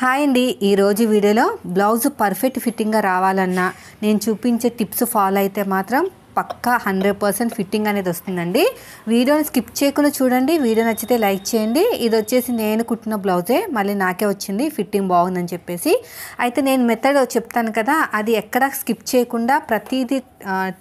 hi అండి ఈరోజు వీడియోలో బ్లౌజ్ పర్ఫెక్ట్ ఫిట్టింగ్గా రావాలన్నా నేను చూపించే టిప్స్ ఫాలో అయితే మాత్రం పక్కా హండ్రెడ్ పర్సెంట్ ఫిట్టింగ్ అనేది వస్తుందండి వీడియోని స్కిప్ చేయకుండా చూడండి వీడియో నచ్చితే లైక్ చేయండి ఇది వచ్చేసి నేను కుట్టిన బ్లౌజే మళ్ళీ నాకే వచ్చింది ఫిట్టింగ్ బాగుందని చెప్పేసి అయితే నేను మెథడ్ చెప్తాను కదా అది ఎక్కడ స్కిప్ చేయకుండా ప్రతిదీ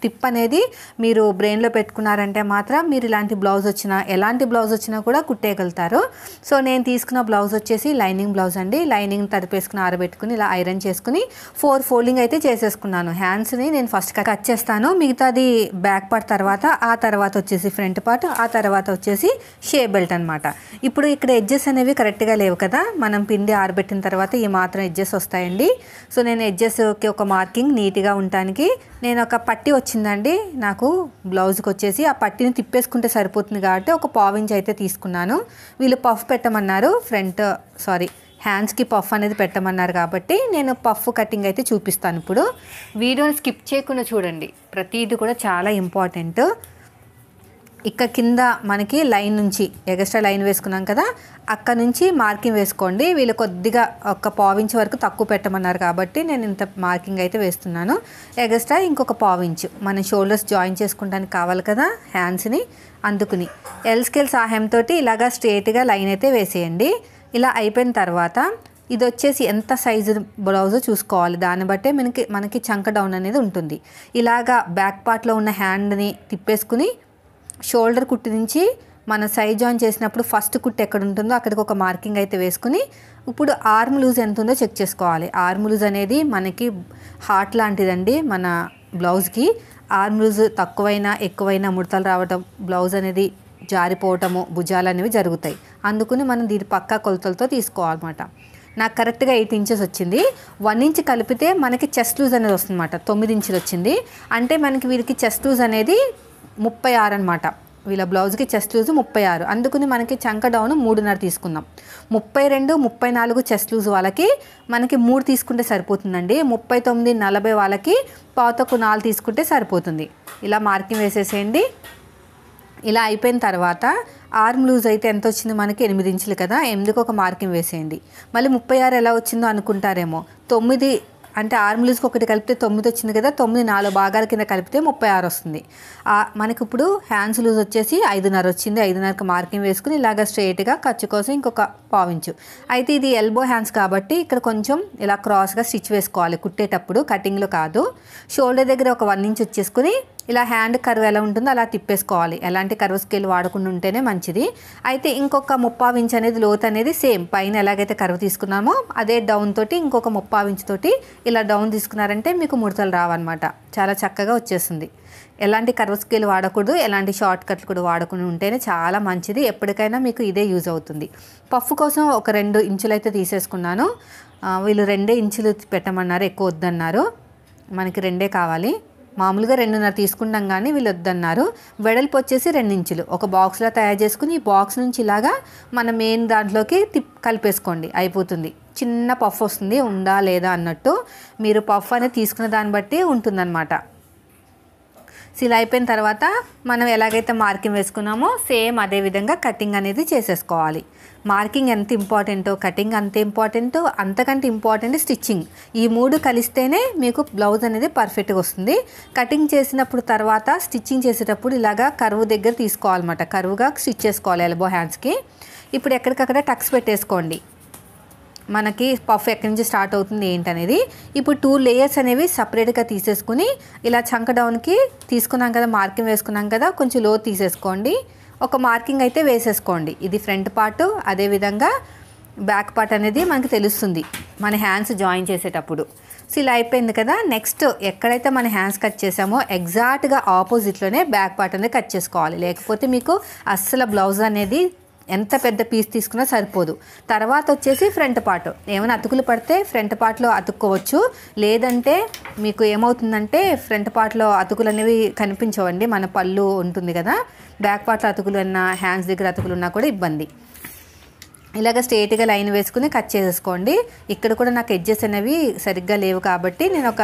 టిప్ అనేది మీరు బ్రెయిన్లో పెట్టుకున్నారంటే మాత్రం మీరు ఇలాంటి బ్లౌజ్ వచ్చినా ఎలాంటి బ్లౌజ్ వచ్చినా కూడా కుట్టేయగలుగుతారు సో నేను తీసుకున్న బ్లౌజ్ వచ్చేసి లైనింగ్ బ్లౌజ్ అండి లైనింగ్ తడిపేసుకుని ఆరబెట్టుకుని ఇలా ఐరన్ చేసుకుని ఫోర్ ఫోల్డింగ్ అయితే చేసేసుకున్నాను హ్యాండ్స్ని నేను ఫస్ట్ కట్ చేస్తాను మిగతాది బ్యాక్ పార్ట్ తర్వాత ఆ తర్వాత వచ్చేసి ఫ్రంట్ పార్ట్ ఆ తర్వాత వచ్చేసి షే బెల్ట్ అనమాట ఇప్పుడు ఇక్కడ ఎడ్జెస్ అనేవి కరెక్ట్గా లేవు కదా మనం పిండి ఆరబెట్టిన తర్వాత ఈ మాత్రం ఎడ్జెస్ వస్తాయండి సో నేను ఎడ్జెస్కి ఒక మార్కింగ్ నీట్గా ఉండటానికి నేను ఒక పట్టి వచ్చిందండి నాకు బ్లౌజ్కి వచ్చేసి ఆ పట్టిని తిప్పేసుకుంటే సరిపోతుంది కాబట్టి ఒక పావించి అయితే తీసుకున్నాను వీళ్ళు పఫ్ పెట్టమన్నారు ఫ్రంట్ సారీ హ్యాండ్స్కి పఫ్ అనేది పెట్టమన్నారు కాబట్టి నేను పఫ్ కటింగ్ అయితే చూపిస్తాను ఇప్పుడు వీడియోని స్కిప్ చేయకుండా చూడండి ప్రతీది కూడా చాలా ఇంపార్టెంట్ ఇక్క కింద మనకి లైన్ నుంచి ఎగస్ట్రా లైన్ వేసుకున్నాం కదా అక్కడ నుంచి మార్కింగ్ వేసుకోండి వీళ్ళు కొద్దిగా ఒక పావించ్ వరకు తక్కువ పెట్టమన్నారు కాబట్టి నేను ఇంత మార్కింగ్ అయితే వేస్తున్నాను ఎగస్ట్రా ఇంకొక పావించ్ మన షోల్డర్స్ జాయిన్ చేసుకుంటానికి కావాలి కదా హ్యాండ్స్ని అందుకుని ఎల్ స్కేల్ సహాయంతో ఇలాగా స్ట్రేట్గా లైన్ అయితే వేసేయండి ఇలా అయిపోయిన తర్వాత ఇది వచ్చేసి ఎంత సైజు బ్లౌజో చూసుకోవాలి దాన్ని బట్టే మనకి మనకి చంక డౌన్ అనేది ఉంటుంది ఇలాగా బ్యాక్ పార్ట్లో ఉన్న హ్యాండ్ని తిప్పేసుకుని షోల్డర్ కుట్టు నుంచి మన సైజ్ జాయిన్ చేసినప్పుడు ఫస్ట్ కుట్టు ఎక్కడ ఉంటుందో అక్కడికి ఒక మార్కింగ్ అయితే వేసుకుని ఇప్పుడు ఆర్మ్ లూజ్ ఎంత ఉందో చెక్ చేసుకోవాలి ఆర్మ్ లూజ్ అనేది మనకి హార్ట్ లాంటిదండి మన బ్లౌజ్కి ఆర్మ్ లూజ్ తక్కువైనా ఎక్కువైనా ముడతలు రావడం బ్లౌజ్ అనేది జారిపోవటము భుజాలు అనేవి జరుగుతాయి అందుకని మనం దీని పక్కా కొలతలతో తీసుకోవాలన్నమాట నాకు కరెక్ట్గా ఎయిట్ ఇంచెస్ వచ్చింది వన్ ఇంచ్ కలిపితే మనకి చెస్ట్ లూజ్ అనేది వస్తుందన్నమాట తొమ్మిది ఇంచులు వచ్చింది అంటే మనకి వీరికి చెస్ట్ లూజ్ అనేది ముప్పై ఆరు అనమాట వీళ్ళ బ్లౌజ్కి చెస్ట్ లూజ్ ముప్పై ఆరు అందుకని మనకి చంక డౌన్ మూడున్నర తీసుకుందాం ముప్పై రెండు ముప్పై నాలుగు చెస్ట్ లూజ్ వాళ్ళకి మనకి మూడు తీసుకుంటే సరిపోతుందండి ముప్పై తొమ్మిది నలభై వాళ్ళకి పాతకు నాలుగు తీసుకుంటే సరిపోతుంది ఇలా మార్కింగ్ వేసేసేయండి ఇలా అయిపోయిన తర్వాత ఆర్మ్ లూజ్ అయితే ఎంత వచ్చింది మనకి ఎనిమిది ఇంచులు కదా ఎనిమిదికి ఒక మార్కింగ్ వేసేయండి మళ్ళీ ముప్పై ఆరు ఎలా వచ్చిందో అనుకుంటారేమో తొమ్మిది అంటే ఆర్మ్ లూజ్కి ఒకటి కలిపితే తొమ్మిది వచ్చింది కదా తొమ్మిది నాలుగు భాగాల కింద కలిపితే ముప్పై ఆరు వస్తుంది మనకి ఇప్పుడు హ్యాండ్స్ లూజ్ వచ్చేసి ఐదున్నర వచ్చింది ఐదున్నరకు మార్కింగ్ వేసుకుని ఇలాగ స్ట్రైట్గా ఖర్చు కోసం ఇంకొక పావించు అయితే ఇది ఎల్బో హ్యాండ్స్ కాబట్టి ఇక్కడ కొంచెం ఇలా క్రాస్గా స్టిచ్ వేసుకోవాలి కుట్టేటప్పుడు కటింగ్లో కాదు షోల్డర్ దగ్గర ఒక వన్ ఇంచ్ వచ్చేసుకుని ఇలా హ్యాండ్ కర్వ్ ఎలా ఉంటుందో అలా తిప్పేసుకోవాలి ఎలాంటి కర్వ్ స్కేల్ వాడకుండా ఉంటేనే మంచిది అయితే ఇంకొక ముప్పావి ఇంచ్ అనేది లోతు అనేది సేమ్ పైన ఎలాగైతే కర్వ్ తీసుకున్నామో అదే డౌన్ తోటి ఇంకొక ముప్పావి ఇంచ్ తోటి ఇలా డౌన్ తీసుకున్నారంటే మీకు ముడతలు రావన్నమాట చాలా చక్కగా వచ్చేస్తుంది ఎలాంటి కర్వ్ స్కేల్ వాడకూడదు ఎలాంటి షార్ట్ కట్లు కూడా వాడకుండా ఉంటేనే చాలా మంచిది ఎప్పటికైనా మీకు ఇదే యూజ్ అవుతుంది పఫ్ కోసం ఒక రెండు ఇంచులు అయితే తీసేసుకున్నాను వీళ్ళు రెండే ఇంచులు పెట్టమన్నారు ఎక్కువ వద్దన్నారు మనకి రెండే కావాలి మామూలుగా రెండున్నర తీసుకున్నాం కానీ వీళ్ళు వద్దన్నారు వెడల్పు వచ్చేసి రెండించులు ఒక బాక్స్లో తయారు చేసుకుని ఈ బాక్స్ నుంచి ఇలాగా మన మెయిన్ దాంట్లోకి తిప్ కలిపేసుకోండి అయిపోతుంది చిన్న పఫ్ వస్తుంది ఉందా లేదా అన్నట్టు మీరు పఫ్ అనేది తీసుకున్న దాన్ని బట్టి ఉంటుందన్నమాట ఇలా అయిపోయిన తర్వాత మనం ఎలాగైతే మార్కింగ్ వేసుకున్నామో సేమ్ అదే విధంగా కటింగ్ అనేది చేసేసుకోవాలి మార్కింగ్ ఎంత ఇంపార్టెంటో కటింగ్ అంత ఇంపార్టెంటో అంతకంటే ఇంపార్టెంట్ స్టిచ్చింగ్ ఈ మూడు కలిస్తేనే మీకు బ్లౌజ్ అనేది పర్ఫెక్ట్గా వస్తుంది కటింగ్ చేసినప్పుడు తర్వాత స్టిచ్చింగ్ చేసేటప్పుడు ఇలాగా కరువు దగ్గర తీసుకోవాలన్నమాట కరువుగా స్టిచ్ చేసుకోవాలి ఎల్బో హ్యాండ్స్కి ఇప్పుడు ఎక్కడికక్కడ టక్స్ పెట్టేసుకోండి మనకి పఫ్ ఎక్కడి నుంచి స్టార్ట్ అవుతుంది ఏంటనేది ఇప్పుడు టూ లేయర్స్ అనేవి సపరేట్గా తీసేసుకుని ఇలా చంక డౌన్కి తీసుకున్నాం కదా మార్కింగ్ వేసుకున్నాం కదా కొంచెం లో తీసేసుకోండి ఒక మార్కింగ్ అయితే వేసేసుకోండి ఇది ఫ్రంట్ పార్ట్ అదేవిధంగా బ్యాక్ పార్ట్ అనేది మనకు తెలుస్తుంది మన హ్యాండ్స్ జాయిన్ చేసేటప్పుడు సో ఇలా అయిపోయింది కదా నెక్స్ట్ ఎక్కడైతే మన హ్యాండ్స్ కట్ చేసామో ఎగ్జాక్ట్గా ఆపోజిట్లోనే బ్యాక్ పార్ట్ అనేది కట్ చేసుకోవాలి లేకపోతే మీకు అస్సలు బ్లౌజ్ అనేది ఎంత పెద్ద పీస్ తీసుకున్నా సరిపోదు తర్వాత వచ్చేసి ఫ్రంట్ పార్ట్ ఏమైనా అతుకులు పడితే ఫ్రంట్ పార్ట్లో అతుక్కోవచ్చు లేదంటే మీకు ఏమవుతుందంటే ఫ్రంట్ పార్ట్లో అతుకులు అనేవి కనిపించవండి మన పళ్ళు ఉంటుంది కదా బ్యాక్ పార్ట్లో అతుకులు ఉన్నా హ్యాండ్స్ దగ్గర అతుకులు ఉన్నా కూడా ఇబ్బంది ఇలాగ స్ట్రేట్గా లైన్ వేసుకుని కట్ చేసేసుకోండి ఇక్కడ కూడా నాకు ఎడ్జెస్ అనేవి సరిగ్గా లేవు కాబట్టి నేను ఒక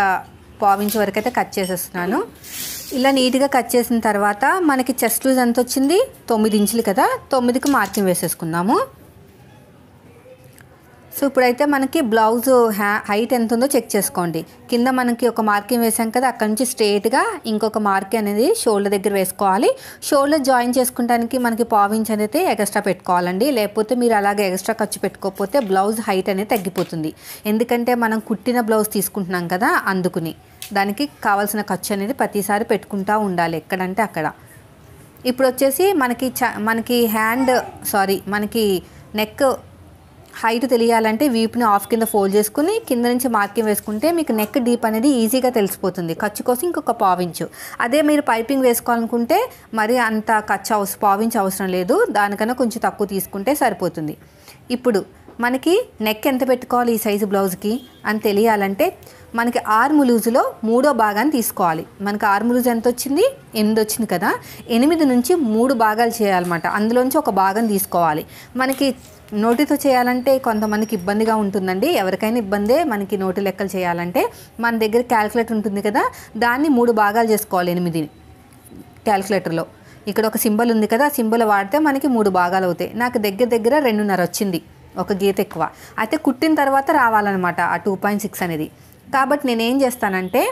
పావించి వరకు అయితే కట్ చేసేస్తున్నాను ఇలా నీట్గా కట్ చేసిన తర్వాత మనకి చెస్ట్ లూజ్ ఎంత వచ్చింది తొమ్మిది ఇంచులు కదా తొమ్మిదికి మార్కింగ్ వేసేసుకుందాము సో ఇప్పుడైతే మనకి బ్లౌజ్ హైట్ ఎంత ఉందో చెక్ చేసుకోండి కింద మనకి ఒక మార్కింగ్ వేసాం కదా అక్కడ నుంచి స్ట్రేట్గా ఇంకొక మార్కింగ్ అనేది షోల్డర్ దగ్గర వేసుకోవాలి షోల్డర్ జాయిన్ చేసుకుంటానికి మనకి పావించ్ అనేది ఎక్స్ట్రా పెట్టుకోవాలండి లేకపోతే మీరు అలాగే ఎక్స్ట్రా ఖర్చు పెట్టుకోకపోతే బ్లౌజ్ హైట్ అనేది తగ్గిపోతుంది ఎందుకంటే మనం కుట్టిన బ్లౌజ్ తీసుకుంటున్నాం కదా అందుకుని దానికి కావాల్సిన ఖర్చు అనేది ప్రతిసారి పెట్టుకుంటూ ఉండాలి ఎక్కడంటే అక్కడ ఇప్పుడు వచ్చేసి మనకి చ మనకి హ్యాండ్ సారీ మనకి నెక్ హైట్ తెలియాలంటే వీపుని ఆఫ్ కింద ఫోల్డ్ చేసుకుని కింద నుంచి మార్కింగ్ వేసుకుంటే మీకు నెక్ డీప్ అనేది ఈజీగా తెలిసిపోతుంది ఖర్చు కోసం ఇంకొక పావించు అదే మీరు పైపింగ్ వేసుకోవాలనుకుంటే మరి అంత ఖర్చు అవసరం పావించు అవసరం లేదు దానికన్నా కొంచెం తక్కువ తీసుకుంటే సరిపోతుంది ఇప్పుడు మనకి నెక్ ఎంత పెట్టుకోవాలి ఈ సైజు బ్లౌజ్కి అని తెలియాలంటే మనకి ఆర్మ్ లూజ్లో మూడో భాగాన్ని తీసుకోవాలి మనకి ఆర్మ్ లూజ్ ఎంత వచ్చింది ఎనిమిది వచ్చింది కదా ఎనిమిది నుంచి మూడు భాగాలు చేయాలన్నమాట అందులోంచి ఒక భాగం తీసుకోవాలి మనకి నోటితో చేయాలంటే కొంతమందికి ఇబ్బందిగా ఉంటుందండి ఎవరికైనా ఇబ్బందే మనకి నోటి లెక్కలు చేయాలంటే మన దగ్గర క్యాల్కులేటర్ ఉంటుంది కదా దాన్ని మూడు భాగాలు చేసుకోవాలి ఎనిమిది క్యాల్కులేటర్లో ఇక్కడ ఒక సింబల్ ఉంది కదా సింబల్ వాడితే మనకి మూడు భాగాలు అవుతాయి నాకు దగ్గర దగ్గర రెండున్నర వచ్చింది ఒక గీత ఎక్కువ అయితే కుట్టిన తర్వాత రావాలన్నమాట ఆ టూ పాయింట్ సిక్స్ అనేది కాబట్టి నేనేం చేస్తానంటే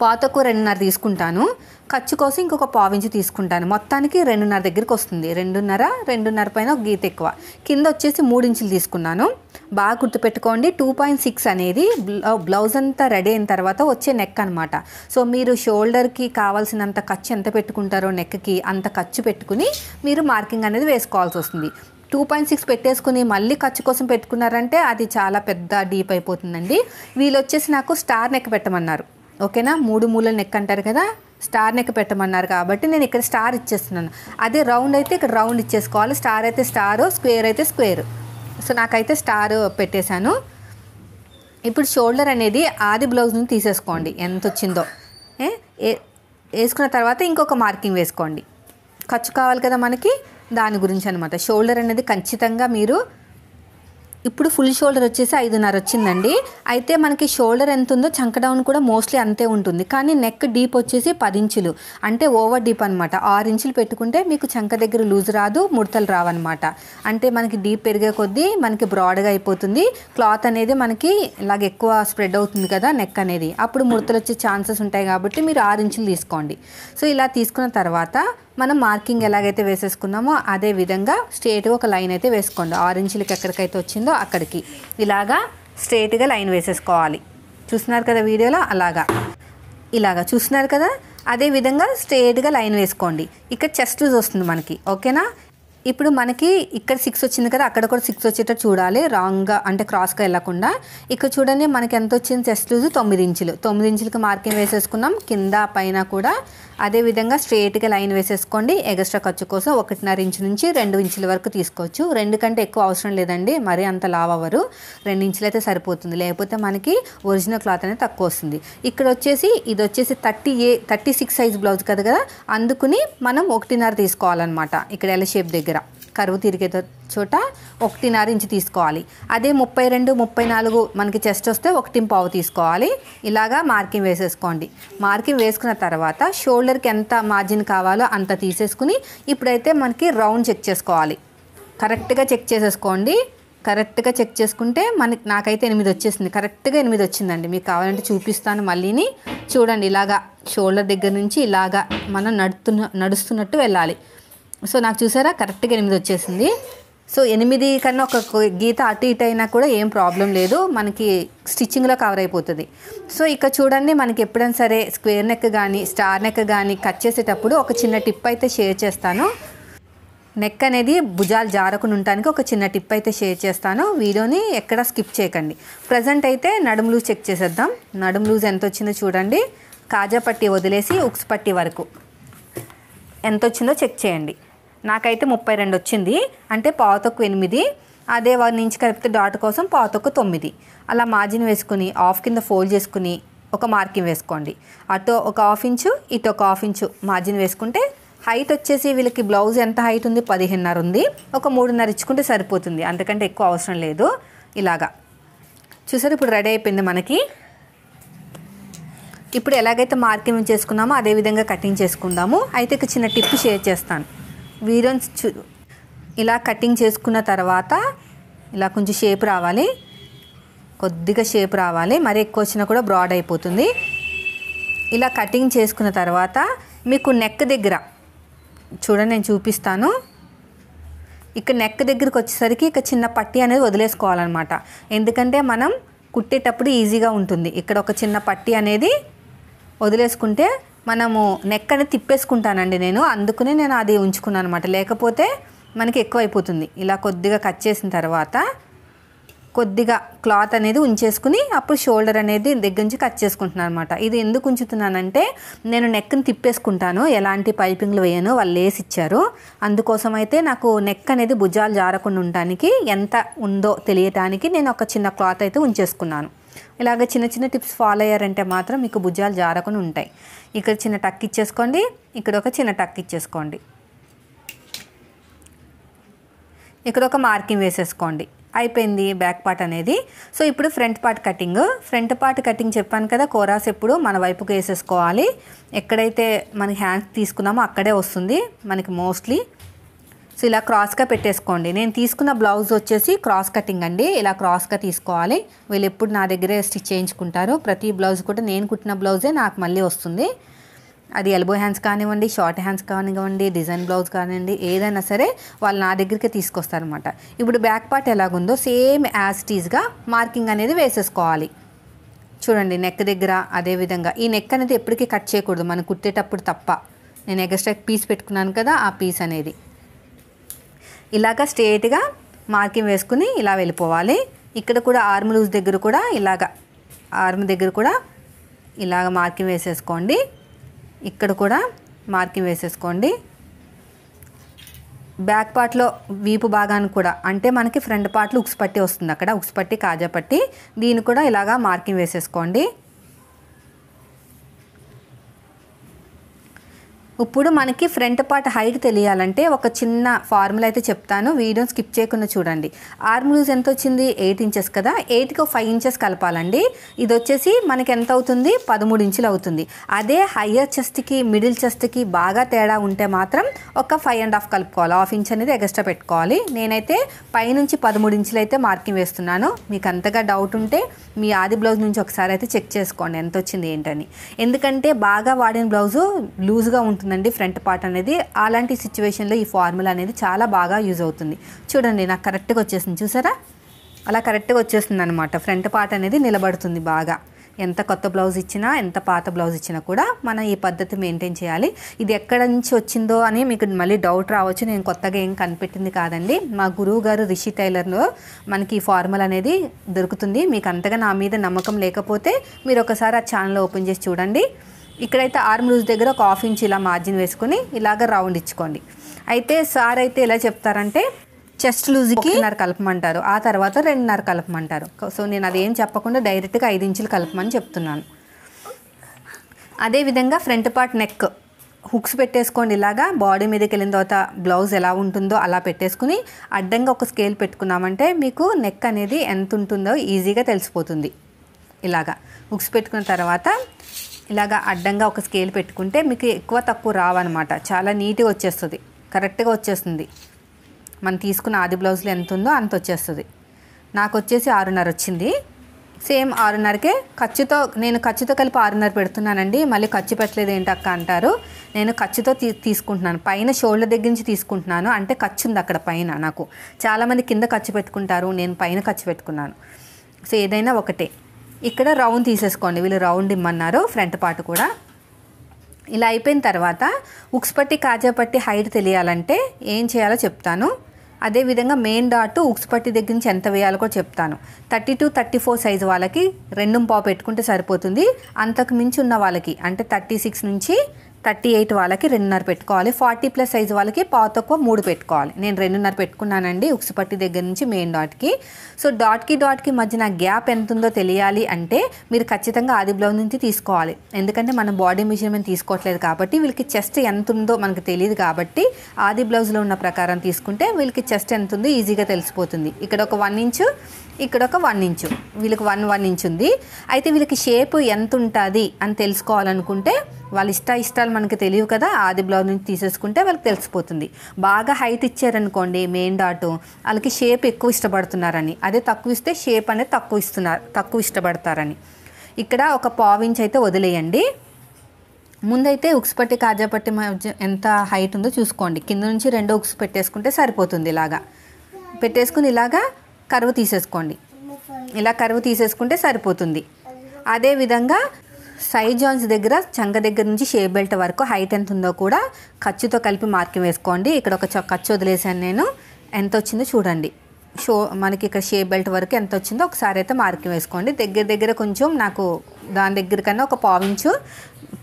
పాతకు రెండున్నర తీసుకుంటాను ఖర్చు కోసం ఇంకొక పావించి తీసుకుంటాను మొత్తానికి రెండున్నర దగ్గరికి వస్తుంది రెండున్నర రెండున్నర పైన ఒక గీత ఎక్కువ కింద వచ్చేసి మూడించులు తీసుకున్నాను బాగా గుర్తుపెట్టుకోండి టూ పాయింట్ సిక్స్ అనేది బ్లౌజ్ అంతా రెడీ అయిన తర్వాత వచ్చే నెక్ అనమాట సో మీరు షోల్డర్కి కావాల్సినంత ఖర్చు ఎంత పెట్టుకుంటారో నెక్కి అంత ఖర్చు పెట్టుకుని మీరు మార్కింగ్ అనేది వేసుకోవాల్సి వస్తుంది టూ పాయింట్ సిక్స్ పెట్టేసుకుని మళ్ళీ ఖర్చు కోసం పెట్టుకున్నారంటే అది చాలా పెద్ద డీప్ అయిపోతుందండి వీళ్ళు వచ్చేసి నాకు స్టార్ నెక్ పెట్టమన్నారు ఓకేనా మూడు మూల నెక్ అంటారు కదా స్టార్ నెక్ పెట్టమన్నారు కాబట్టి నేను ఇక్కడ స్టార్ ఇచ్చేస్తున్నాను అదే రౌండ్ అయితే ఇక్కడ రౌండ్ ఇచ్చేసుకోవాలి స్టార్ అయితే స్టారు స్క్వేర్ అయితే స్క్వేర్ సో నాకైతే స్టార్ పెట్టేశాను ఇప్పుడు షోల్డర్ అనేది ఆది నుంచి తీసేసుకోండి ఎంత వచ్చిందో వేసుకున్న తర్వాత ఇంకొక మార్కింగ్ వేసుకోండి ఖర్చు కావాలి కదా మనకి దాని గురించి అనమాట షోల్డర్ అనేది ఖచ్చితంగా మీరు ఇప్పుడు ఫుల్ షోల్డర్ వచ్చేసి ఐదున్నర వచ్చిందండి అయితే మనకి షోల్డర్ ఎంత ఉందో చంక డౌన్ కూడా మోస్ట్లీ అంతే ఉంటుంది కానీ నెక్ డీప్ వచ్చేసి పది ఇంచులు అంటే ఓవర్ డీప్ అనమాట ఆరు ఇంచులు పెట్టుకుంటే మీకు చంక దగ్గర లూజ్ రాదు ముడతలు రావన్నమాట అంటే మనకి డీప్ పెరిగే కొద్దీ మనకి బ్రాడ్గా అయిపోతుంది క్లాత్ అనేది మనకి ఇలాగ ఎక్కువ స్ప్రెడ్ అవుతుంది కదా నెక్ అనేది అప్పుడు ముడతలు వచ్చే ఛాన్సెస్ ఉంటాయి కాబట్టి మీరు ఆరు ఇంచులు తీసుకోండి సో ఇలా తీసుకున్న తర్వాత మనం మార్కింగ్ ఎలాగైతే వేసేసుకున్నామో అదే విధంగా స్ట్రేట్గా ఒక లైన్ అయితే వేసుకోండి ఆరెంజ్లకి ఎక్కడికైతే వచ్చిందో అక్కడికి ఇలాగా స్ట్రేట్గా లైన్ వేసేసుకోవాలి చూస్తున్నారు కదా వీడియోలో అలాగా ఇలాగా చూస్తున్నారు కదా అదే విధంగా స్ట్రేట్గా లైన్ వేసుకోండి ఇక్కడ చెస్ట్ వస్తుంది మనకి ఓకేనా ఇప్పుడు మనకి ఇక్కడ సిక్స్ వచ్చింది కదా అక్కడ కూడా సిక్స్ వచ్చేటట్టు చూడాలి రాంగ్గా అంటే క్రాస్గా వెళ్ళకుండా ఇక్కడ చూడండి మనకి ఎంత వచ్చింది చెస్ట్ లూజ్ తొమ్మిది ఇంచులు తొమ్మిది ఇంచులకి మార్కింగ్ వేసేసుకున్నాం కింద పైన కూడా అదేవిధంగా స్ట్రేట్గా లైన్ వేసేసుకోండి ఎగస్ట్రా ఖర్చు కోసం ఒకటిన్నర ఇంచు నుంచి రెండు ఇంచుల వరకు తీసుకోవచ్చు రెండు కంటే ఎక్కువ అవసరం లేదండి మరీ అంత లావ్ అవ్వరు రెండు ఇంచులు అయితే సరిపోతుంది లేకపోతే మనకి ఒరిజినల్ క్లాత్ అనేది తక్కువ వస్తుంది ఇక్కడ వచ్చేసి ఇది వచ్చేసి థర్టీ ఏ థర్టీ సిక్స్ సైజ్ బ్లౌజ్ కదా కదా అందుకుని మనం ఒకటిన్నర తీసుకోవాలన్నమాట ఇక్కడ ఎల్ షేప్ దగ్గర కరువు తిరిగే చోట ఒకటిన్నర ఇంచు తీసుకోవాలి అదే ముప్పై రెండు ముప్పై నాలుగు మనకి చెస్ట్ వస్తే ఒకటి పావు తీసుకోవాలి ఇలాగా మార్కింగ్ వేసేసుకోండి మార్కింగ్ వేసుకున్న తర్వాత షోల్డర్కి ఎంత మార్జిన్ కావాలో అంత తీసేసుకుని ఇప్పుడైతే మనకి రౌండ్ చెక్ చేసుకోవాలి కరెక్ట్గా చెక్ చేసేసుకోండి కరెక్ట్గా చెక్ చేసుకుంటే మనకి నాకైతే ఎనిమిది వచ్చేసింది కరెక్ట్గా ఎనిమిది వచ్చిందండి మీకు కావాలంటే చూపిస్తాను మళ్ళీని చూడండి ఇలాగా షోల్డర్ దగ్గర నుంచి ఇలాగా మనం నడుతున్న నడుస్తున్నట్టు వెళ్ళాలి సో నాకు చూసారా కరెక్ట్గా ఎనిమిది వచ్చేసింది సో ఎనిమిది కన్నా ఒక గీత అటు ఇటు అయినా కూడా ఏం ప్రాబ్లం లేదు మనకి స్టిచ్చింగ్లో కవర్ అయిపోతుంది సో ఇక్కడ చూడండి మనకి ఎప్పుడైనా సరే స్క్వేర్ నెక్ కానీ స్టార్ నెక్ కానీ కట్ చేసేటప్పుడు ఒక చిన్న టిప్ అయితే షేర్ చేస్తాను నెక్ అనేది భుజాలు జారకుండా ఉండటానికి ఒక చిన్న టిప్ అయితే షేర్ చేస్తాను వీడియోని ఎక్కడ స్కిప్ చేయకండి ప్రజెంట్ అయితే నడుము లూజ్ చెక్ చేసేద్దాం నడుము లూజ్ ఎంత వచ్చిందో చూడండి కాజా పట్టి వదిలేసి ఉక్స్ పట్టి వరకు ఎంత వచ్చిందో చెక్ చేయండి నాకైతే ముప్పై రెండు వచ్చింది అంటే పాతొక్కు ఎనిమిది అదే వారి నుంచి కలిపితే డాట్ కోసం పాతొక్కు తొమ్మిది అలా మార్జిన్ వేసుకుని ఆఫ్ కింద ఫోల్డ్ చేసుకుని ఒక మార్కింగ్ వేసుకోండి అటు ఒక హాఫ్ ఇంచు ఇటు ఒక హాఫ్ ఇంచు మార్జిన్ వేసుకుంటే హైట్ వచ్చేసి వీళ్ళకి బ్లౌజ్ ఎంత హైట్ ఉంది పదిహేనున్నర ఉంది ఒక మూడున్నర ఇచ్చుకుంటే సరిపోతుంది అంతకంటే ఎక్కువ అవసరం లేదు ఇలాగా చూసారు ఇప్పుడు రెడీ అయిపోయింది మనకి ఇప్పుడు ఎలాగైతే మార్కింగ్ చేసుకున్నామో అదేవిధంగా కటింగ్ చేసుకుందాము అయితే ఒక చిన్న టిప్ షేర్ చేస్తాను వీరన్స్ ఇలా కటింగ్ చేసుకున్న తర్వాత ఇలా కొంచెం షేప్ రావాలి కొద్దిగా షేప్ రావాలి మరి ఎక్కువ వచ్చినా కూడా బ్రాడ్ అయిపోతుంది ఇలా కటింగ్ చేసుకున్న తర్వాత మీకు నెక్ దగ్గర చూడండి నేను చూపిస్తాను ఇక నెక్ దగ్గరికి వచ్చేసరికి ఇక చిన్న పట్టీ అనేది వదిలేసుకోవాలన్నమాట ఎందుకంటే మనం కుట్టేటప్పుడు ఈజీగా ఉంటుంది ఇక్కడ ఒక చిన్న పట్టీ అనేది వదిలేసుకుంటే మనము నెక్ తిప్పేసుకుంటానండి నేను అందుకునే నేను అది ఉంచుకున్నాను అనమాట లేకపోతే మనకి ఎక్కువ అయిపోతుంది ఇలా కొద్దిగా కట్ చేసిన తర్వాత కొద్దిగా క్లాత్ అనేది ఉంచేసుకుని అప్పుడు షోల్డర్ అనేది దగ్గర నుంచి కట్ చేసుకుంటున్నాను అనమాట ఇది ఎందుకు ఉంచుతున్నానంటే నేను నెక్ని తిప్పేసుకుంటాను ఎలాంటి పైపింగ్లు వేయను వాళ్ళు వేసి ఇచ్చారు అందుకోసం అయితే నాకు నెక్ అనేది భుజాలు జారకుండా ఉండటానికి ఎంత ఉందో తెలియటానికి నేను ఒక చిన్న క్లాత్ అయితే ఉంచేసుకున్నాను ఇలాగ చిన్న చిన్న టిప్స్ ఫాలో అయ్యారంటే మాత్రం మీకు భుజాలు జారకుండా ఉంటాయి ఇక్కడ చిన్న టక్ ఇచ్చేసుకోండి ఇక్కడ ఒక చిన్న టక్ ఇచ్చేసుకోండి ఇక్కడ ఒక మార్కింగ్ వేసేసుకోండి అయిపోయింది బ్యాక్ పార్ట్ అనేది సో ఇప్పుడు front part cutting front part cutting చెప్పాను కదా కోరాస్ ఎప్పుడు మన వైపుకు వేసేసుకోవాలి ఎక్కడైతే మనకి హ్యాండ్స్ తీసుకున్నామో అక్కడే వస్తుంది మనకి మోస్ట్లీ సో ఇలా క్రాస్గా పెట్టేసుకోండి నేను తీసుకున్న బ్లౌజ్ వచ్చేసి క్రాస్ కటింగ్ అండి ఇలా క్రాస్గా తీసుకోవాలి వీళ్ళు ఎప్పుడు నా దగ్గరే స్టిచ్ చేయించుకుంటారు ప్రతి బ్లౌజ్ కూడా నేను కుట్టిన బ్లౌజే నాకు మళ్ళీ వస్తుంది అది ఎల్బో హ్యాండ్స్ కానివ్వండి షార్ట్ హ్యాండ్స్ కానివ్వండి డిజైన్ బ్లౌజ్ కానివ్వండి ఏదైనా సరే వాళ్ళు నా దగ్గరికి తీసుకొస్తారనమాట ఇప్పుడు బ్యాక్ పార్ట్ ఎలాగుందో సేమ్ యాజ్ టీజ్గా మార్కింగ్ అనేది వేసేసుకోవాలి చూడండి నెక్ దగ్గర అదేవిధంగా ఈ నెక్ అనేది ఎప్పటికీ కట్ చేయకూడదు మనం కుట్టేటప్పుడు తప్ప నేను ఎగస్ట్రా పీస్ పెట్టుకున్నాను కదా ఆ పీస్ అనేది ఇలాగ స్ట్రేట్గా మార్కింగ్ వేసుకుని ఇలా వెళ్ళిపోవాలి ఇక్కడ కూడా ఆర్మ్ లూజ్ దగ్గర కూడా ఇలాగ ఆర్మ్ దగ్గర కూడా ఇలాగ మార్కింగ్ వేసేసుకోండి ఇక్కడ కూడా మార్కింగ్ వేసేసుకోండి బ్యాక్ పార్ట్లో వీపు భాగాన్ని కూడా అంటే మనకి ఫ్రంట్ పార్ట్లో ఉక్స్ పట్టి వస్తుంది అక్కడ ఉక్స్ పట్టి కాజా పట్టి దీన్ని కూడా ఇలాగా మార్కింగ్ వేసేసుకోండి ఇప్పుడు మనకి ఫ్రంట్ పార్ట్ హైట్ తెలియాలంటే ఒక చిన్న ఫార్ములా అయితే చెప్తాను వీడియో స్కిప్ చేయకుండా చూడండి ఆర్మ్ లూజ్ ఎంత వచ్చింది ఎయిట్ ఇంచెస్ కదా ఎయిట్కి ఫైవ్ ఇంచెస్ కలపాలండి ఇది వచ్చేసి మనకి ఎంత అవుతుంది పదమూడు ఇంచులు అవుతుంది అదే హయ్యర్ చెస్ట్కి మిడిల్ చెస్ట్కి బాగా తేడా ఉంటే మాత్రం ఒక ఫైవ్ అండ్ హాఫ్ కలుపుకోవాలి హాఫ్ ఇంచ్ అనేది ఎక్స్ట్రా పెట్టుకోవాలి నేనైతే పైనుంచి పదమూడు ఇంచులు అయితే మార్కింగ్ వేస్తున్నాను మీకు అంతగా డౌట్ ఉంటే మీ ఆది బ్లౌజ్ నుంచి ఒకసారి అయితే చెక్ చేసుకోండి ఎంత వచ్చింది ఏంటని ఎందుకంటే బాగా వాడిన బ్లౌజు లూజ్గా ఉంటుంది ఉంటుందండి ఫ్రంట్ పార్ట్ అనేది అలాంటి సిచ్యువేషన్లో ఈ ఫార్ములా అనేది చాలా బాగా యూజ్ అవుతుంది చూడండి నాకు కరెక్ట్గా వచ్చేసింది చూసారా అలా కరెక్ట్గా వచ్చేస్తుంది అనమాట ఫ్రంట్ పార్ట్ అనేది నిలబడుతుంది బాగా ఎంత కొత్త బ్లౌజ్ ఇచ్చినా ఎంత పాత బ్లౌజ్ ఇచ్చినా కూడా మనం ఈ పద్ధతి మెయింటైన్ చేయాలి ఇది ఎక్కడ నుంచి వచ్చిందో అని మీకు మళ్ళీ డౌట్ రావచ్చు నేను కొత్తగా ఏం కనిపెట్టింది కాదండి మా గురువు గారు రిషి టైలర్లో మనకి ఈ ఫార్ములా అనేది దొరుకుతుంది మీకు అంతగా నా మీద నమ్మకం లేకపోతే మీరు ఒకసారి ఆ ఛానల్ ఓపెన్ చేసి చూడండి ఇక్కడైతే ఆర్మ్ లూజ్ దగ్గర ఒక హాఫ్ ఇంచ్ ఇలా మార్జిన్ వేసుకొని ఇలాగ రౌండ్ ఇచ్చుకోండి అయితే సార్ అయితే ఎలా చెప్తారంటే చెస్ట్ లూజ్కి నర కలపమంటారు ఆ తర్వాత రెండున్నర కలపమంటారు సో నేను అదేం చెప్పకుండా డైరెక్ట్గా ఐదు ఇంచులు కలపమని చెప్తున్నాను అదేవిధంగా ఫ్రంట్ పార్ట్ నెక్ హుక్స్ పెట్టేసుకోండి ఇలాగా బాడీ మీదకి వెళ్ళిన తర్వాత బ్లౌజ్ ఎలా ఉంటుందో అలా పెట్టేసుకుని అడ్డంగా ఒక స్కేల్ పెట్టుకున్నామంటే మీకు నెక్ అనేది ఎంత ఉంటుందో ఈజీగా తెలిసిపోతుంది ఇలాగా హుక్స్ పెట్టుకున్న తర్వాత ఇలాగా అడ్డంగా ఒక స్కేల్ పెట్టుకుంటే మీకు ఎక్కువ తక్కువ రావన్నమాట చాలా నీట్గా వచ్చేస్తుంది కరెక్ట్గా వచ్చేస్తుంది మనం తీసుకున్న ఆది బ్లౌజ్లో ఎంత ఉందో అంత వచ్చేస్తుంది నాకు వచ్చేసి ఆరున్నర వచ్చింది సేమ్ ఆరున్నరకే ఖర్చుతో నేను ఖర్చుతో కలిపి ఆరున్నర పెడుతున్నానండి మళ్ళీ ఖర్చు పెట్టలేదు ఏంటక్క అంటారు నేను ఖర్చుతో తీ తీసుకుంటున్నాను పైన షోల్డర్ దగ్గర నుంచి తీసుకుంటున్నాను అంటే ఖర్చు ఉంది అక్కడ పైన నాకు చాలామంది కింద ఖర్చు పెట్టుకుంటారు నేను పైన ఖర్చు పెట్టుకున్నాను సో ఏదైనా ఒకటే ఇక్కడ రౌండ్ తీసేసుకోండి వీళ్ళు రౌండ్ ఇమ్మన్నారు ఫ్రంట్ పార్ట్ కూడా ఇలా అయిపోయిన తర్వాత ఉక్స్ పట్టి కాజా పట్టి హైట్ తెలియాలంటే ఏం చేయాలో చెప్తాను అదేవిధంగా మెయిన్ డాట్ ఉక్స్ పట్టి దగ్గర నుంచి ఎంత వేయాలో కూడా చెప్తాను thirty two thirty four size వాళ్ళకి రెండు పావు పెట్టుకుంటే సరిపోతుంది అంతకు మించి ఉన్న వాళ్ళకి అంటే థర్టీ సిక్స్ నుంచి థర్టీ ఎయిట్ వాళ్ళకి రెండున్నర పెట్టుకోవాలి ఫార్టీ ప్లస్ సైజ్ వాళ్ళకి పాత తక్కువ మూడు పెట్టుకోవాలి నేను రెండున్నర పెట్టుకున్నానండి ఉక్సుపట్టి దగ్గర నుంచి మెయిన్ డాట్కి సో డాట్కి డాట్కి మధ్య నా గ్యాప్ ఎంత ఉందో తెలియాలి అంటే మీరు ఖచ్చితంగా ఆది బ్లౌజ్ నుంచి తీసుకోవాలి ఎందుకంటే మనం బాడీ మెజర్మెంట్ తీసుకోవట్లేదు కాబట్టి వీళ్ళకి చెస్ట్ ఎంత ఉందో మనకు తెలియదు కాబట్టి ఆది బ్లౌజ్లో ఉన్న ప్రకారం తీసుకుంటే వీళ్ళకి చెస్ట్ ఎంత ఉందో ఈజీగా తెలిసిపోతుంది ఇక్కడ ఒక వన్ ఇంచు ఇక్కడ ఒక వన్ ఇంచు వీళ్ళకి వన్ వన్ ఇంచ్ ఉంది అయితే వీళ్ళకి షేప్ ఎంత ఉంటుంది అని తెలుసుకోవాలనుకుంటే వాళ్ళ ఇష్ట ఇష్టాలు మనకి తెలియవు కదా ఆది బ్లౌజ్ నుంచి తీసేసుకుంటే వాళ్ళకి తెలిసిపోతుంది బాగా హైట్ ఇచ్చారనుకోండి మెయిన్ డాటు వాళ్ళకి షేప్ ఎక్కువ ఇష్టపడుతున్నారని అదే తక్కువ ఇస్తే షేప్ అనేది తక్కువ ఇస్తున్నారు తక్కువ ఇష్టపడతారని ఇక్కడ ఒక పావించ్ అయితే వదిలేయండి ముందైతే పట్టి కాజాపట్టి ఎంత హైట్ ఉందో చూసుకోండి కింద నుంచి రెండు ఉక్స్ పెట్టేసుకుంటే సరిపోతుంది ఇలాగా పెట్టేసుకుని ఇలాగా కరువు తీసేసుకోండి ఇలా కరువు తీసేసుకుంటే సరిపోతుంది అదేవిధంగా సైడ్ జాయిన్స్ దగ్గర చంగ దగ్గర నుంచి షే బెల్ట్ వరకు హైట్ ఎంత ఉందో కూడా ఖర్చుతో కలిపి మార్కింగ్ వేసుకోండి ఇక్కడ ఒక ఖర్చు వదిలేసాను నేను ఎంత వచ్చిందో చూడండి షో మనకి ఇక్కడ షే బెల్ట్ వరకు ఎంత వచ్చిందో ఒకసారి అయితే మార్కింగ్ వేసుకోండి దగ్గర దగ్గర కొంచెం నాకు దాని దగ్గర కన్నా ఒక పావించు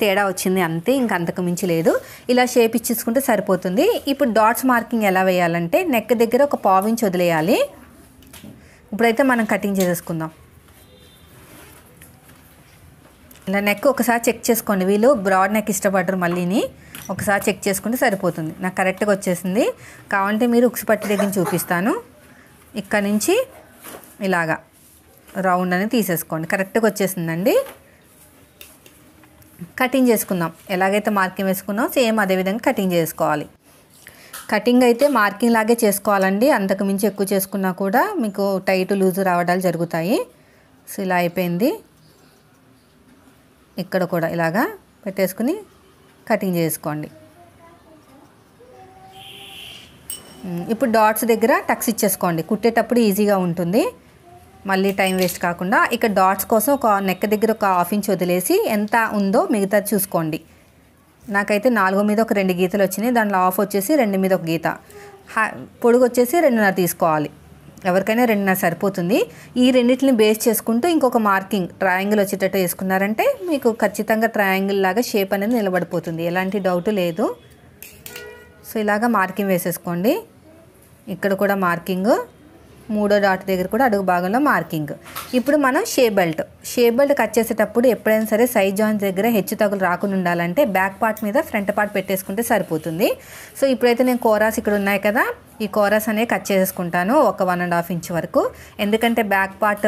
తేడా వచ్చింది అంతే ఇంక అంతకు మించి లేదు ఇలా షేప్ ఇచ్చేసుకుంటే సరిపోతుంది ఇప్పుడు డాట్స్ మార్కింగ్ ఎలా వేయాలంటే నెక్ దగ్గర ఒక పావించి వదిలేయాలి ఇప్పుడైతే మనం కటింగ్ చేసేసుకుందాం ఇలా నెక్ ఒకసారి చెక్ చేసుకోండి వీళ్ళు బ్రాడ్ నెక్ ఇష్టపడరు మళ్ళీని ఒకసారి చెక్ చేసుకుంటే సరిపోతుంది నాకు కరెక్ట్గా వచ్చేసింది కావాలంటే మీరు ఉక్స్ పట్టి దగ్గర చూపిస్తాను ఇక్కడ నుంచి ఇలాగా రౌండ్ అని తీసేసుకోండి కరెక్ట్గా వచ్చేసిందండి కటింగ్ చేసుకుందాం ఎలాగైతే మార్కింగ్ వేసుకున్నాం సేమ్ అదేవిధంగా కటింగ్ చేసుకోవాలి కటింగ్ అయితే మార్కింగ్ లాగే చేసుకోవాలండి అంతకు మించి ఎక్కువ చేసుకున్నా కూడా మీకు టైట్ లూజ్ రావడాలు జరుగుతాయి సో ఇలా అయిపోయింది ఇక్కడ కూడా ఇలాగా పెట్టేసుకుని కటింగ్ చేసుకోండి ఇప్పుడు డాట్స్ దగ్గర టక్స్ ఇచ్చేసుకోండి కుట్టేటప్పుడు ఈజీగా ఉంటుంది మళ్ళీ టైం వేస్ట్ కాకుండా ఇక్కడ డాట్స్ కోసం ఒక నెక్క దగ్గర ఒక హాఫ్ ఇంచ్ వదిలేసి ఎంత ఉందో మిగతా చూసుకోండి నాకైతే నాలుగు మీద ఒక రెండు గీతలు వచ్చినాయి దాంట్లో ఆఫ్ వచ్చేసి రెండు మీద ఒక గీత పొడుగు వచ్చేసి రెండున్నర తీసుకోవాలి ఎవరికైనా రెండున్నర సరిపోతుంది ఈ రెండింటిని బేస్ చేసుకుంటూ ఇంకొక మార్కింగ్ ట్రయాంగిల్ వచ్చేటట్టు వేసుకున్నారంటే మీకు ఖచ్చితంగా ట్రయాంగిల్ లాగా షేప్ అనేది నిలబడిపోతుంది ఎలాంటి డౌట్ లేదు సో ఇలాగా మార్కింగ్ వేసేసుకోండి ఇక్కడ కూడా మార్కింగ్ మూడో డాట్ దగ్గర కూడా అడుగు భాగంలో మార్కింగ్ ఇప్పుడు మనం షే బెల్ట్ షే బెల్ట్ కట్ చేసేటప్పుడు ఎప్పుడైనా సరే సైడ్ జాయింట్ దగ్గర హెచ్చు తగులు రాకుండా ఉండాలంటే బ్యాక్ పార్ట్ మీద ఫ్రంట్ పార్ట్ పెట్టేసుకుంటే సరిపోతుంది సో ఇప్పుడైతే నేను కోరాస్ ఇక్కడ ఉన్నాయి కదా ఈ కోరాస్ అనేవి కట్ చేసుకుంటాను ఒక వన్ అండ్ హాఫ్ ఇంచ్ వరకు ఎందుకంటే బ్యాక్ పార్ట్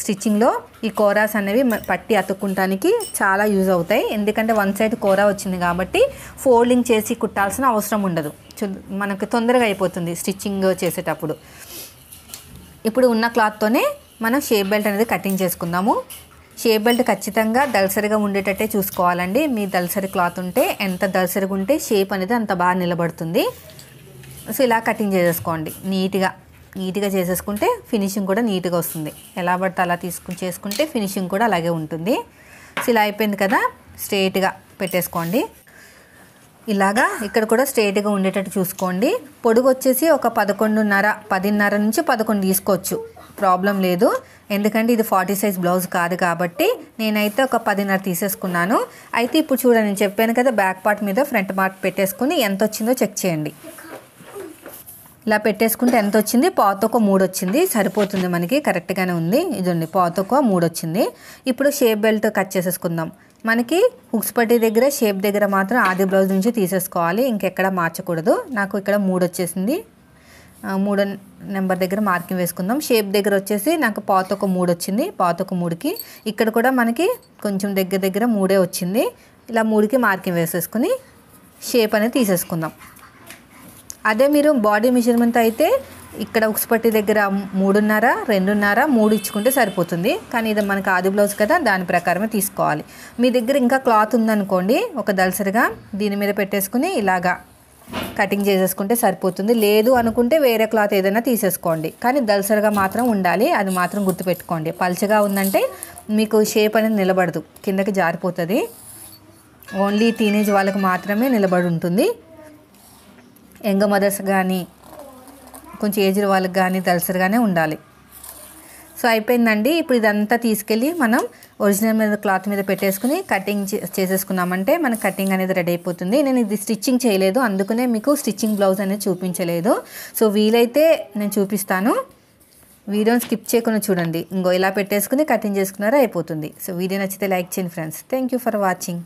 స్టిచ్చింగ్లో ఈ కోరాస్ అనేవి పట్టి అతుక్కుంటానికి చాలా యూజ్ అవుతాయి ఎందుకంటే వన్ సైడ్ కూర వచ్చింది కాబట్టి ఫోల్డింగ్ చేసి కుట్టాల్సిన అవసరం ఉండదు మనకు తొందరగా అయిపోతుంది స్టిచ్చింగ్ చేసేటప్పుడు ఇప్పుడు ఉన్న క్లాత్తోనే మనం షేప్ బెల్ట్ అనేది కటింగ్ చేసుకుందాము షేప్ బెల్ట్ ఖచ్చితంగా దళసరిగా ఉండేటట్టే చూసుకోవాలండి మీ దళసరి క్లాత్ ఉంటే ఎంత దలసరిగా ఉంటే షేప్ అనేది అంత బాగా నిలబడుతుంది సో ఇలా కటింగ్ చేసేసుకోండి నీట్గా నీట్గా చేసేసుకుంటే ఫినిషింగ్ కూడా నీట్గా వస్తుంది ఎలా పడితే అలా తీసుకుని చేసుకుంటే ఫినిషింగ్ కూడా అలాగే ఉంటుంది సో ఇలా అయిపోయింది కదా స్ట్రేట్గా పెట్టేసుకోండి ఇలాగా ఇక్కడ కూడా స్ట్రైట్గా ఉండేటట్టు చూసుకోండి పొడుగు వచ్చేసి ఒక పదకొండున్నర పదిన్నర నుంచి పదకొండు తీసుకోవచ్చు ప్రాబ్లం లేదు ఎందుకంటే ఇది ఫార్టీ సైజ్ బ్లౌజ్ కాదు కాబట్టి నేనైతే ఒక పదిన్నర తీసేసుకున్నాను అయితే ఇప్పుడు చూడండి చెప్పాను కదా బ్యాక్ పార్ట్ మీద ఫ్రంట్ పార్ట్ పెట్టేసుకుని ఎంత వచ్చిందో చెక్ చేయండి ఇలా పెట్టేసుకుంటే ఎంత వచ్చింది పాతొక్క మూడు వచ్చింది సరిపోతుంది మనకి కరెక్ట్గానే ఉంది ఇదండి పాతొక్క మూడు వచ్చింది ఇప్పుడు షేప్ బెల్ట్ కట్ చేసేసుకుందాం మనకి హుక్స్ పట్టి దగ్గర షేప్ దగ్గర మాత్రం ఆది బ్లౌజ్ నుంచి తీసేసుకోవాలి ఇంకెక్కడ మార్చకూడదు నాకు ఇక్కడ మూడు వచ్చేసింది మూడో నెంబర్ దగ్గర మార్కింగ్ వేసుకుందాం షేప్ దగ్గర వచ్చేసి నాకు పాత ఒక మూడు వచ్చింది పాత ఒక మూడుకి ఇక్కడ కూడా మనకి కొంచెం దగ్గర దగ్గర మూడే వచ్చింది ఇలా మూడుకి మార్కింగ్ వేసేసుకుని షేప్ అనేది తీసేసుకుందాం అదే మీరు బాడీ మెజర్మెంట్ అయితే ఇక్కడ ఉక్సుపట్టి దగ్గర మూడున్నర రెండున్నర మూడు ఇచ్చుకుంటే సరిపోతుంది కానీ ఇది మనకు ఆది బ్లౌజ్ కదా దాని ప్రకారమే తీసుకోవాలి మీ దగ్గర ఇంకా క్లాత్ ఉందనుకోండి ఒక దలసరిగా దీని మీద పెట్టేసుకుని ఇలాగా కటింగ్ చేసేసుకుంటే సరిపోతుంది లేదు అనుకుంటే వేరే క్లాత్ ఏదైనా తీసేసుకోండి కానీ దలసరిగా మాత్రం ఉండాలి అది మాత్రం గుర్తుపెట్టుకోండి పల్చగా ఉందంటే మీకు షేప్ అనేది నిలబడదు కిందకి జారిపోతుంది ఓన్లీ టీనేజ్ వాళ్ళకు మాత్రమే నిలబడి ఉంటుంది యంగ్ మదర్స్ కానీ కొంచెం ఏజ్డ్ వాళ్ళకి కానీ దలసరిగానే ఉండాలి సో అయిపోయిందండి ఇప్పుడు ఇదంతా తీసుకెళ్ళి మనం ఒరిజినల్ మీద క్లాత్ మీద పెట్టేసుకుని కటింగ్ చేసేసుకున్నామంటే మన కటింగ్ అనేది రెడీ అయిపోతుంది నేను ఇది స్టిచ్చింగ్ చేయలేదు అందుకనే మీకు స్టిచ్చింగ్ బ్లౌజ్ అనేది చూపించలేదు సో వీలైతే నేను చూపిస్తాను వీడియోని స్కిప్ చేయకుండా చూడండి ఇంకో ఇలా పెట్టేసుకుని కటింగ్ చేసుకున్నారా అయిపోతుంది సో వీడియో నచ్చితే లైక్ చేయండి ఫ్రెండ్స్ థ్యాంక్ ఫర్ వాచింగ్